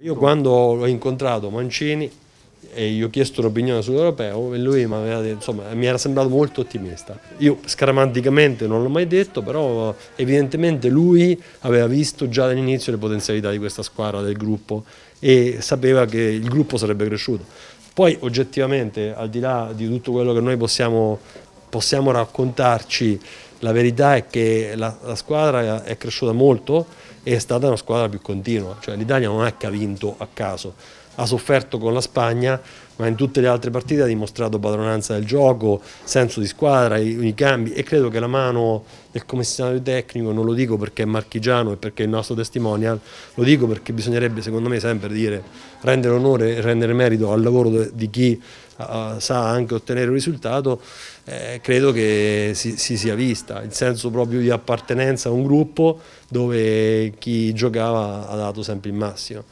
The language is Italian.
Io quando ho incontrato Mancini e gli ho chiesto un'opinione sull'europeo lui insomma, mi era sembrato molto ottimista. Io scaramanticamente non l'ho mai detto, però evidentemente lui aveva visto già dall'inizio le potenzialità di questa squadra, del gruppo e sapeva che il gruppo sarebbe cresciuto. Poi oggettivamente, al di là di tutto quello che noi possiamo, possiamo raccontarci, la verità è che la, la squadra è cresciuta molto e è stata una squadra più continua, cioè l'Italia non è che ha vinto a caso, ha sofferto con la Spagna, ma in tutte le altre partite ha dimostrato padronanza del gioco, senso di squadra, i, i cambi e credo che la mano del commissario tecnico, non lo dico perché è marchigiano e perché è il nostro testimonial, lo dico perché bisognerebbe secondo me sempre dire rendere onore e rendere merito al lavoro di chi sa anche ottenere un risultato, eh, credo che si, si, sia vista, il senso proprio di appartenenza a un gruppo dove chi giocava ha dato sempre il massimo.